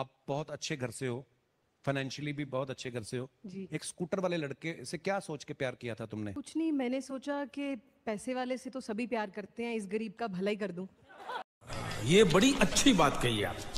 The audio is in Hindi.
आप बहुत अच्छे घर से हो फाइनेंशियली भी बहुत अच्छे घर से हो जी एक स्कूटर वाले लड़के से क्या सोच के प्यार किया था तुमने कुछ नहीं मैंने सोचा कि पैसे वाले से तो सभी प्यार करते हैं इस गरीब का भला ही कर दूं ये बड़ी अच्छी बात कही आपने